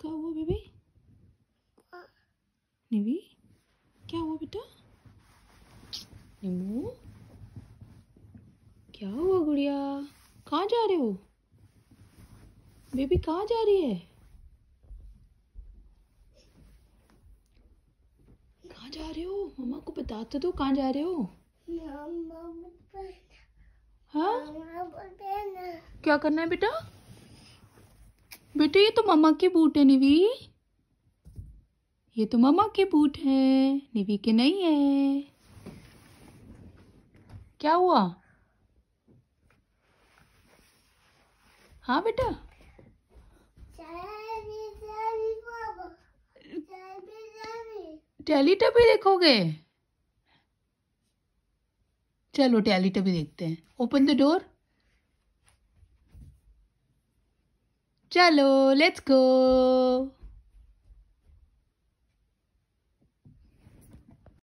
क्या हुआ बेबी निवी क्या हुआ बेटा निमू क्या हुआ गुड़िया कहाँ जा रहे हो बेबी कहाँ जा रही है कहाँ जा रहे हो मम्मा को बता तो दो कहाँ जा रहे हो हाँ क्या करना है बेटा बेटे ये तो मम्मा के बूट है निवी ये तो मम्मा के बूट है निवी के नहीं है क्या हुआ हाँ बेटा टैली टबी देखोगे चलो टैली टबी देखते हैं open the door Jalo, let's go!